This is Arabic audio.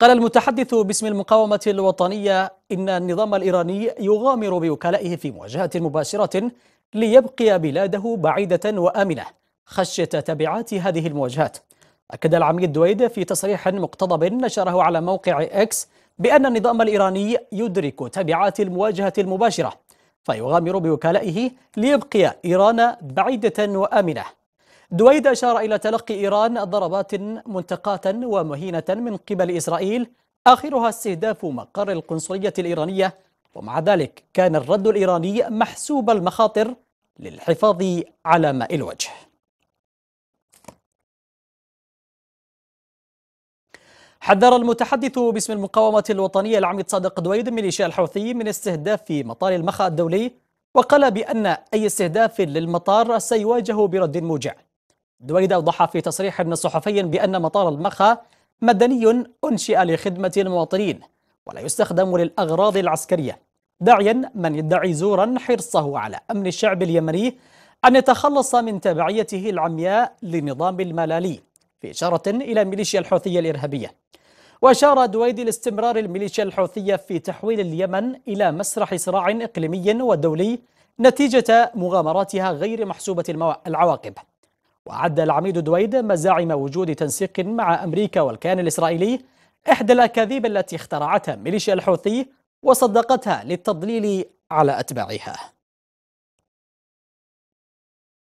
قال المتحدث باسم المقاومة الوطنية إن النظام الإيراني يغامر بوكلائه في مواجهة مباشرة ليبقي بلاده بعيدة وآمنة خشية تبعات هذه المواجهات أكد العميد دويد في تصريح مقتضب نشره على موقع إكس بأن النظام الإيراني يدرك تبعات المواجهة المباشرة فيغامر بوكلائه ليبقي إيران بعيدة وآمنة دويد أشار إلى تلقي إيران ضربات منتقاة ومهينة من قبل إسرائيل آخرها استهداف مقر القنصلية الإيرانية ومع ذلك كان الرد الإيراني محسوب المخاطر للحفاظ على ماء الوجه حذر المتحدث باسم المقاومة الوطنية العميد صادق دويد ميليشيا الحوثي من استهداف مطار المخا الدولي وقال بأن أي استهداف للمطار سيواجه برد موجع دويد أوضح في تصريح صحفي بأن مطار المخا مدني أنشئ لخدمة المواطنين ولا يستخدم للأغراض العسكرية داعيا من يدعي زورا حرصه على أمن الشعب اليمني أن يتخلص من تبعيته العمياء لنظام الملالي في إشارة إلى ميليشيا الحوثية الإرهابية وأشار دويد لاستمرار الميليشيا الحوثية في تحويل اليمن إلى مسرح صراع إقليمي ودولي نتيجة مغامراتها غير محسوبة العواقب وعد العميد دويد مزاعم وجود تنسيق مع أمريكا والكيان الإسرائيلي إحدى الأكاذيب التي اخترعتها ميليشيا الحوثي وصدقتها للتضليل على أتباعها